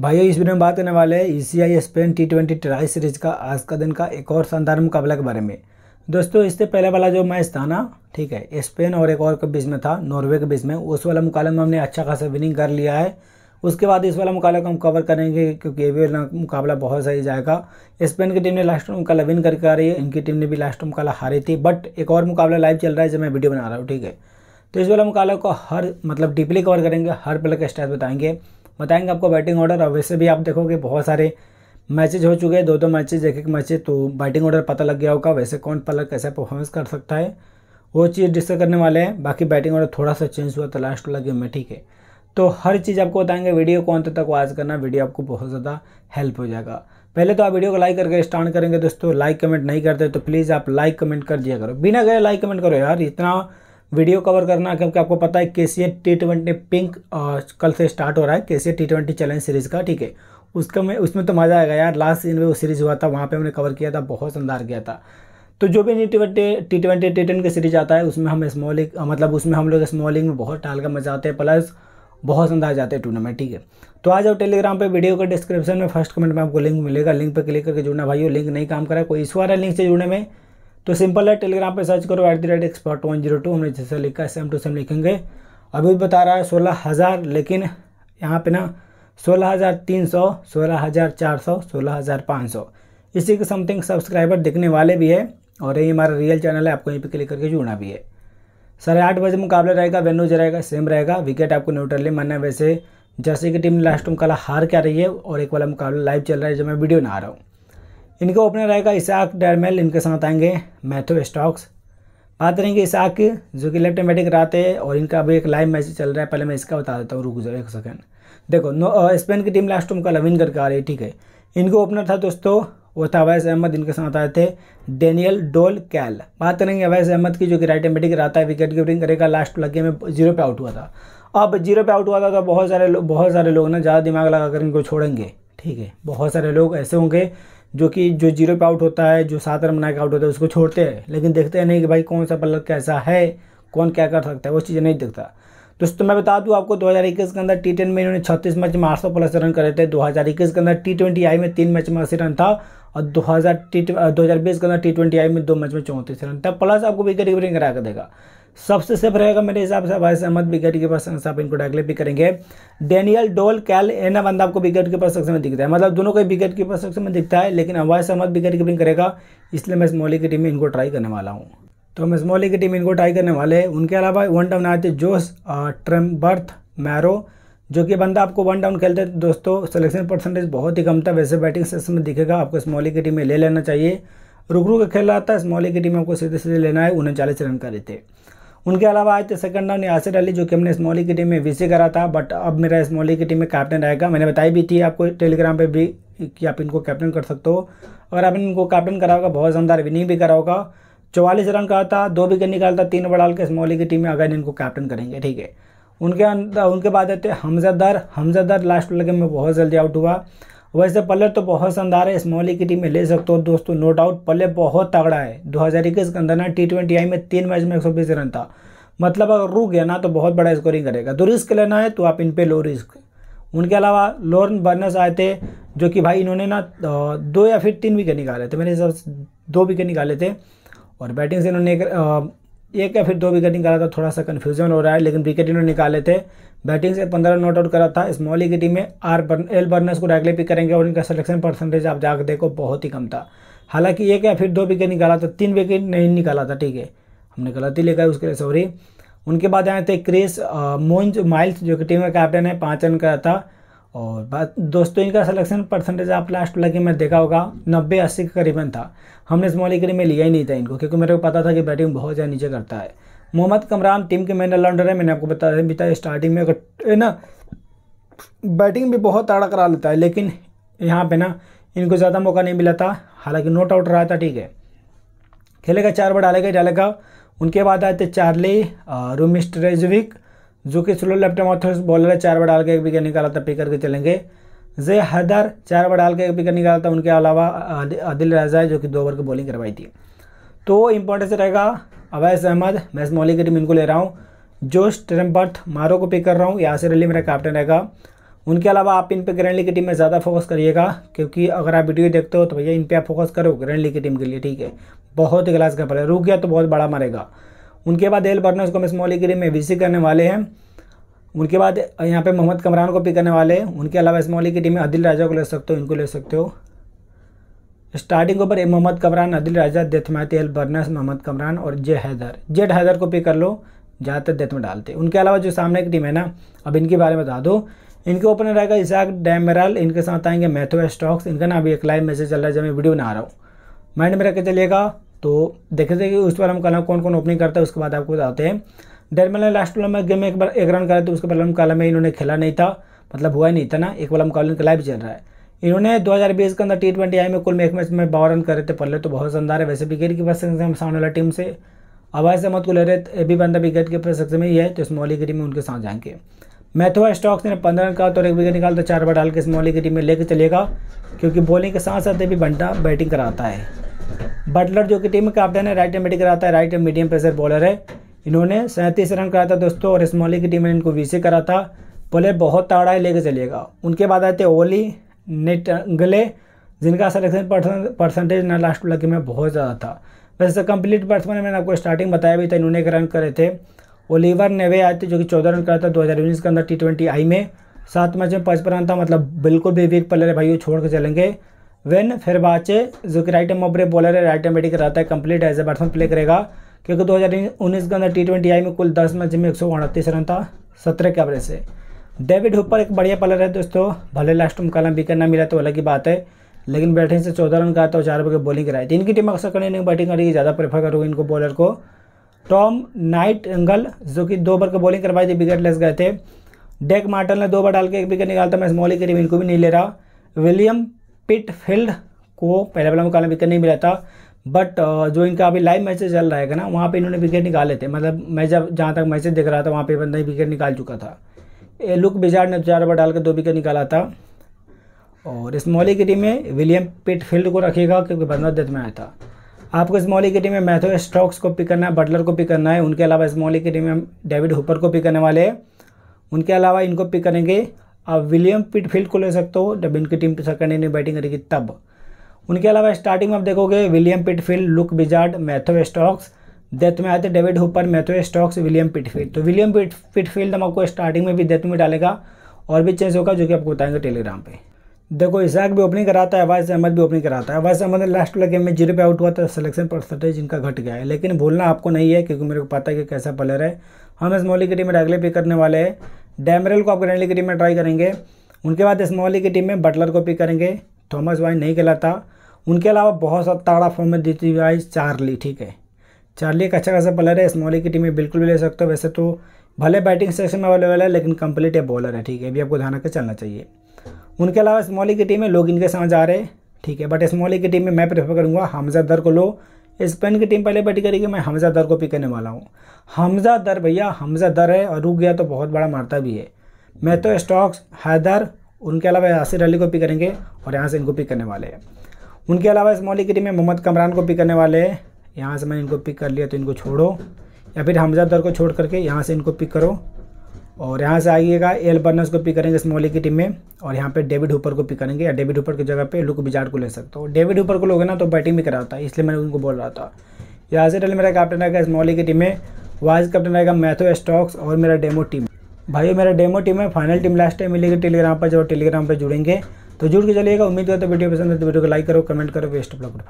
भाइयों इस वीडियो में बात करने वाले हैं I Spain T twenty tri series का आज का दिन का एक और शानदार मुकाबला के बारे में दोस्तों इससे पहले वाला जो मैच था ना ठीक है स्पेन और एक और के बीच में था नॉर्वे के बीच में उस वाला मुकाबला में हमने अच्छा खासा विनिंग कर लिया है उसके बाद इस वाला मुकाबला को हम कवर करेंगे क्योंकि ये भी मुकाबला बहुत सही जाएगा स्पेन की टीम ने लास्ट मुकाबला विन करके आ रही है इनकी टीम ने भी लास्ट मुकाबला हारी थी बट एक और मुकाबला लाइव चल रहा है जब मैं वीडियो बना रहा हूँ ठीक है तो इस वाला मुकाबला को हर मतलब डीपली कवर करेंगे हर प्ले का स्टाइल बताएंगे बताएंगे आपको बैटिंग ऑर्डर और वैसे भी आप देखोगे बहुत सारे मैचेज हो चुके हैं दो दो मैचेज एक एक मैचेज तो बैटिंग ऑर्डर पता लग गया होगा वैसे कौन प्लर कैसा परफॉर्मेंस कर सकता है वो चीज़ डिस्कस करने वाले हैं बाकी बैटिंग ऑर्डर थोड़ा सा चेंज हुआ था तो लास्ट वाला गेम में ठीक है तो हर चीज़ आपको बताएंगे वीडियो को अंत तक वाच करना वीडियो आपको बहुत ज़्यादा हेल्प हो जाएगा पहले तो आप वीडियो को लाइक करके स्टार्ट करेंगे दोस्तों लाइक कमेंट नहीं करते तो प्लीज़ आप लाइक कमेंट कर दिया करो बिना गए लाइक कमेंट करो यार इतना वीडियो कवर करना क्योंकि आपको पता है K C T twenty pink कल से स्टार्ट हो रहा है K C T twenty challenge series का ठीक है उसका में उसमें तो मज़ा आएगा यार लास्ट सीजन में वो सीरीज़ हुआ था वहाँ पे हमने कवर किया था बहुत शानदार किया था तो जो भी T twenty T twenty T ten की सीरीज आता है उसमें हम स्मॉलिंग मतलब उसमें हम लोग स्मॉलिंग में बहुत टाल का मज़ा आते हैं प्लस बहुत शानदार जाते हैं टूर्नामेंट ठीक है तो आ जाओ टेलीग्राम पे वीडियो का डिस्क्रिप्शन में फर्स्ट कमेंट में आपको लिंक मिलेगा लिंक पर क्लिक करके जुड़ना भाई लिंक नहीं काम करा कोई इशू आ रहा है लिंक से जुड़ने में तो सिंपल है टेलीग्राम पे सर्च करो at the rate expert one zero two हमने जैसे लिखा है सेम टू सेम लिखेंगे अभी भी बता रहा है सोलह हज़ार लेकिन यहाँ पे ना सोलह हज़ार तीन सौ सोलह हज़ार चार सौ सोलह हज़ार पाँच सौ इसी के समथिंग सब्सक्राइबर दिखने वाले भी है और यही हमारा रियल चैनल है आपको यहीं पर क्लिक करके जुड़ना भी है साढ़े आठ बजे मुकाबला रहेगा वेन्यू रहेगा सेम रहेगा विकेट आपको न्यूट्रली मानना है वैसे जैसे कि टीम लास्ट मुकाबला हार क्या रही है और एक वाला मुकाबला लाइव चल रहा है जब मैं वीडियो ना आ रहा हूँ इनका ओपनर रहेगा इसाक डरमेल इनके साथ आएंगे मैथो स्टॉक्स बात करेंगे इसाक की जो कि लेफ्ट मेडिक रहते हैं और इनका अभी एक लाइव मैच चल रहा है पहले मैं इसका बता देता हूँ रुक जाओ एक सेकेंड देखो नो स्पेन की टीम लास्ट टूम का लविन करके आ रही है ठीक है इनको ओपनर था दोस्तों वो था अवैस अहमद इनके साथ आए थे डेनियल डोल कैल बात करेंगे अवैस अहमद की जो कि राइट एम रहा है विकेट कीपिंग करेगा लास्ट लगे में जीरो पे आउट हुआ था अब जीरो पे आउट हुआ था तो बहुत सारे बहुत सारे लोग ना ज़्यादा दिमाग लगा कर इनको छोड़ेंगे ठीक है बहुत सारे लोग ऐसे होंगे जो कि जो जीरो पे आउट होता है जो सात रन बना के आउट होता है उसको छोड़ते हैं लेकिन देखते हैं नहीं कि भाई कौन सा बल्लर कैसा है कौन क्या कर सकता है वो चीज़ें नहीं देखता दोस्तों मैं बता दूं आपको 2021 के अंदर टी टेन में इन्होंने 36 मैच में आठ सौ प्लस रन करे थे 2021 के अंदर टी ट्वेंटी आई में तीन मैच में अस्सी रन था और 2000 टी 2020 के अंदर टी ट्वेंटी आई में दो मैच में चौंतीस रन था प्लस आपको विकेट कीपरिंग करा कर देगा सबसे सेफ रहेगा मेरे हिसाब से भाई अहमद विकेट के पास आप इनको टैगले भी करेंगे डेनियल डोल कैल एना बंदा आपको विकेट के पास में दिखता है मतलब दोनों को विकेट के पास में दिखता है लेकिन अवैस अहमद विकेट कीपिंग करेगा इसलिए मैं इस मोली की टीम में इनको ट्राई करने वाला हूँ तो इस मोली की टीम इनको ट्राई करने वाले हैं उनके अलावा वन डाउन आते जोस ट्रम्बर्थ मैरो जो कि बंदा आपको वन डाउन खेलते दोस्तों सिलेक्शन परसेंटेज बहुत ही कम था वैसे बैटिंग सेक्शन में दिखेगा आपको इस स्मॉली की टीम में ले लेना चाहिए रुक रुक के खेल रहा था इस स्मॉली की टीम में आपको सीधे सीधे लेना है उनचालीस रन का थे उनके अलावा आए थे सेकंड डाउन यासिर अली जो कि हमने स्मॉली की टीम में वीसी करा था बट अब मेरा स्मॉली की टीम में कैप्टन रहेगा मैंने बताई भी थी आपको टेलीग्राम पर भी कि आप इनको कैप्टन कर सकते हो अगर आपने इनको कैप्टन करा होगा बहुत शानदार विनिंग भी करा होगा चौवालीस रन का था दो विकेट निकालता तीन ओवर डाल के स्मॉली की टीम में अगर इनको कैप्टन करेंगे ठीक है उनके अंदर उनके बाद आते हमजा दर हमजा दर लास्ट लगे में बहुत जल्दी आउट हुआ वैसे पल्ले तो बहुत शानदार है स्मॉली की टीम में ले सकते हो दोस्तों नो डाउट पल्ले बहुत तगड़ा है दो हज़ार इक्कीस के अंदर ना टी ट्वेंटी आई में तीन मैच में एक सौ बीस रन था मतलब अगर रुक गया ना तो बहुत बड़ा स्कोरिंग करेगा तो रिस्क लेना है तो आप इन पर लो रिस्क उनके अलावा लोरन बर्नस आए थे जो कि भाई इन्होंने ना दो या फिर तीन विकेट निकाले थे मेरे हिसाब से दो विकेट निकाले थे और बैटिंग से इन्होंने एक या फिर दो विकेट निकाला था थोड़ा सा कन्फ्यूजन हो रहा है लेकिन विकेट इन्होंने निकाले थे बैटिंग से पंद्रह नॉट आउट करा था स्मॉली की टीम में आर बर्न एल बर्नर्स को डायरेक्टली पिक करेंगे और इनका सिलेक्शन परसेंटेज आप जाकर देखो बहुत ही कम था हालांकि ये क्या फिर दो विकेट निकाला था तीन विकेट नहीं निकाला था ठीक है हमने गलती लेकर उसके लिए सॉरी उनके बाद आए थे क्रिस मोन्ज माइल्स जो कि टीम का कैप्टन है पाँच रन का था और बात दोस्तों इनका सिलेक्शन परसेंटेज आप लास्ट लगे मैं देखा होगा नब्बे अस्सी के करीबन था हमने स्मॉल इकरी में लिया ही नहीं था इनको क्योंकि मेरे को पता था कि बैटिंग बहुत ज़्यादा नीचे करता है मोहम्मद कमरान टीम के मैन ऑलराउंडर है मैंने आपको बताया बिता स्टार्टिंग में अगर ना बैटिंग भी बहुत ताड़ा करा लेता है लेकिन यहाँ पे ना इनको ज़्यादा मौका नहीं मिला था हालांकि नोट आउट रहा था ठीक है खेलेगा चार बार डालेगा डालेगा उनके बाद आए थे चार्ली रोमिस्ट रेजविक जो कि स्लो लेफ्ट ऑथर्स बॉलर है चार बार डाल के एक विकेट निकाला था पिक करके चलेंगे जे हैदर चार बार डाल के एक विकेट निकाला था उनके अलावा आदिल राजा है जो कि दो ओवर की बॉलिंग करवाई थी तो इम्पोर्टेंस रहेगा अवैस अहमद मैं मौलिक की टीम इनको ले रहा हूँ जोश ट्रम्पर्थ मारो को पिक कर रहा हूँ यासिर अली मेरा कैप्टन रहेगा उनके अलावा आप इन पे ग्रैंड लीग की टीम में ज़्यादा फोकस करिएगा क्योंकि अगर आप वीडियो देखते हो तो भैया इन पे आप फोकस करो ग्रैंड लीग की टीम के लिए ठीक है बहुत ही क्लास का प्लेयर रुक गया तो बहुत बड़ा मारेगा उनके बाद एल बर्नर्स को मिस स्मॉल की टीम में विजिट करने वाले हैं उनके बाद यहाँ पे मोहम्मद कमरान को पिक करने वाले हैं उनके अलावा इस मौली की टीम में अदिल राजा को ले सकते हो इनको ले सकते हो स्टार्टिंग ऊपर ए मोहम्मद कमरान अदिल राजा देथमाती एल बर्नस मोहम्मद कमरान और जे हैदर जेड हैदर को पे कर लो ज़्यादातर देथ में डालते उनके अलावा जो सामने की टीम है ना अब इनके बारे में बता दो इनके ओपनर रहेगा इसाक डैमराल इनके साथ आएंगे मैथो स्टॉक्स इनका ना अभी एक लाइव मैसेज चल रहा है जब मैं वीडियो बना रहा हूँ माइंड में रख के चलिएगा तो देखे थे कि उस पर हम कल कौन कौन ओपनिंग करता है उसके बाद आपको बताते हैं डैमराल ने लास्ट वाला में गेम में एक बार एक रन करा तो उसके बाद कल में इन्होंने खेला नहीं था मतलब हुआ नहीं था ना एक बार हम मुकाबले इनका लाइव चल रहा है इन्होंने 2020 के अंदर टी ट्वेंटी आई में कुल में एक मैच में बावन रन कर रहे थे पहले तो बहुत शानदार है वैसे विकेट की परसेंटेज सामने वाला टीम से से अहमद को ले रहे ए अभी बंदा विकेट के परसेंटेज में ही है तो स्मॉली की टीम में उनके साथ जाएंगे मैथुआ स्टॉक्स ने पंद्रह रन का तो एक विकेट निकाल तो चार बार डाल के स्मॉली की टीम में लेकर चलेगा क्योंकि बॉलिंग के साथ साथ अभी बंटा बैटिंग कराता है बटलर जो कि टीम में कैप्टन है राइट एम बैटिंग कराता है right and medium pressure bowler है इन्होंने सैंतीस रन कराया था दोस्तों और स्मॉली की टीम ने इनको वी करा था बॉलर बहुत ताड़ा है लेके चलेगा उनके बाद आते ओली नेट गले जिनका सिलेक्शन परसेंटेज ना लास्ट लगे में बहुत ज़्यादा था वैसे कंप्लीट तो बर्समैन मैंने आपको स्टार्टिंग बताया भी था इन्होंने एक रन करे थे ओलिवर नेवे आए थे जो कि चौदह रन करा था दो हज़ार उन्नीस के अंदर टी ट्वेंटी आई में सात मैच में पचपन रन था मतलब बिल्कुल भी वीक प्लेयर है भाई वो छोड़ कर चलेंगे वेन फिर बाचे जो कि राइट एम ओपरे बॉलर है राइट एम बैटिंग कराता है complete as a batsman play करेगा क्योंकि दो हज़ार उन्नीस के अंदर टी ट्वेंटी आई में कुल दस मैच में एक सौ रन था सत्रह के एवरेज से डेविड हुपर एक बढ़िया प्लेयर है दोस्तों भले लास्ट में कलम विकेट ना मिला तो अलग ही बात है लेकिन बैटिंग से चौदह रन का तो चार बजे बॉलिंग कराई थी तो इनकी टीम अक्सर करने नहीं बैटिंग करेगी ज़्यादा प्रेफर करूँगी इनको बॉलर को टॉम नाइट एंगल जो कि दो ओवर के बॉलिंग करवाई थी विकेट लेस गए थे डेक मार्टन ने दो ओवर डाल के एक विकेट निकालता मैं स्मॉली करीब इनको भी नहीं ले रहा विलियम पिटफील्ड को पहले वाला मुकाबला विकेट नहीं मिला था बट जो इनका अभी लाइव मैचेज चल रहा है ना वहाँ पर इन्होंने विकेट निकाले थे मतलब मैं जब जहाँ तक मैसेज देख रहा था वहाँ पर बंदा ही विकेट निकाल चुका था लुक बिजार ने चार बार डालकर दो विकेट निकाला था और इस मौली की टीम में विलियम पिटफील्ड को रखेगा क्योंकि बदमा डेथ में आया था आपको इस मौली की टीम में मैथो स्ट्रोक्स को पिक करना है बटलर को पिक करना है उनके अलावा इस मौली की टीम में हम डेविड हुपर को पिक करने वाले हैं उनके अलावा इनको पिक करेंगे आप विलियम पिटफील्ड को ले सकते हो जब इनकी टीम सेकंड इनिंग बैटिंग करेगी तब उनके अलावा स्टार्टिंग में आप देखोगे William Pitfield Luke Bizard Matthew Stokes death में आते David Hooper Matthew Stokes William Pitfield तो विलियम पिटफील्ड हम आपको स्टार्टिंग में भी डेथ में डालेगा और भी चेंज होगा जो कि आपको बताएंगे टेलीग्राम पे देखो इसाक भी ओपनिंग कराता है अवाज अहमद भी ओपनिंग कराता है अवाज अहमद ने लास्ट वाला गेम में जीरो पे आउट हुआ था सिलेक्शन परसेंटेज इनका घट गया है लेकिन भूलना आपको नहीं है क्योंकि मेरे को पता है कि कैसा प्लेयर है हम स्मॉली की टीम में अगले पे करने वाले हैं डैमरल को आप ग्रैंडली की टीम में ट्राई करेंगे उनके बाद स्मॉली की टीम में बटलर को पिक करेंगे थॉमस वाइन नहीं कहलाता उनके अलावा बहुत सा ताड़ा फॉर्म में दी थी वाइज चार्ली ठीक है चार्ली एक अच्छा खासा बॉलर है स्मॉली की टीम में बिल्कुल भी ले सकते हो वैसे तो भले बैटिंग सेक्शन में अवेलेबल है लेकिन कंप्लीट ये बॉलर है ठीक है अभी आपको ध्यान रखकर चलना चाहिए उनके अलावा स्मॉली की टीम में लोग इनके समझ आ रहे हैं ठीक है बट स्मॉली की टीम में मैं प्रेफर करूँगा हमजा दर को लो स्पेन की टीम पहले बैटिंग करेगी मैं हमजा दर को पिक करने वाला हूँ हमजा दर भैया हमजा दर है और रुक गया तो बहुत बड़ा मारता भी है मैं तो स्टॉक्स हैदर उनके अलावा यासिर अली को पिक करेंगे और यहाँ से इनको पिक करने वाले हैं उनके अलावा इस स्मॉली की टीम में मोहम्मद कमरान को पिक करने वाले हैं यहाँ से मैंने इनको पिक कर लिया तो इनको छोड़ो या फिर दर को छोड़ करके यहाँ से इनको पिक करो और यहाँ से आइएगा एल बर्नर्स को पिक करेंगे स्मॉली की टीम में और यहाँ पे डेविड हुपर को पिक करेंगे या डेविड हुपर की जगह पे लुक बिजार्ड को ले सकते हो डेविड हुपर को लोगे ना तो बैटिंग भी कराता है इसलिए मैं उनको बोल रहा था से अल मेरा कैप्टन रहेगा स्मॉली की टीम में वाइस कैप्टन रहेगा मैथो स्टॉक्स और मेरा डेमो टीम भाई मेरा डेमो टीम है फाइनल टीम लास्ट टाइम मिलेगी टेलीग्राम पर जब टेलीग्राम पर जुड़ेंगे तो जुड़ के चलिएगा उम्मीद करते वीडियो पसंद है तो वीडियो को लाइक करो कमेंट करो बेस्ट ब्लॉग